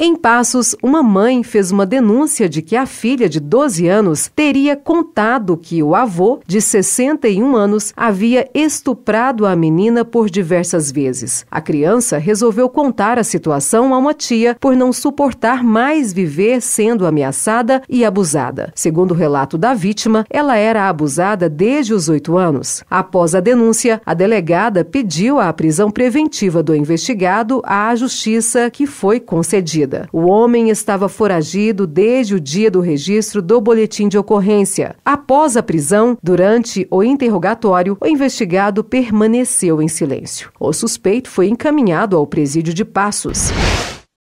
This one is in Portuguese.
Em Passos, uma mãe fez uma denúncia de que a filha de 12 anos teria contado que o avô, de 61 anos, havia estuprado a menina por diversas vezes. A criança resolveu contar a situação a uma tia por não suportar mais viver sendo ameaçada e abusada. Segundo o relato da vítima, ela era abusada desde os 8 anos. Após a denúncia, a delegada pediu a prisão preventiva do investigado à justiça, que foi concedida. O homem estava foragido desde o dia do registro do boletim de ocorrência. Após a prisão, durante o interrogatório, o investigado permaneceu em silêncio. O suspeito foi encaminhado ao presídio de Passos.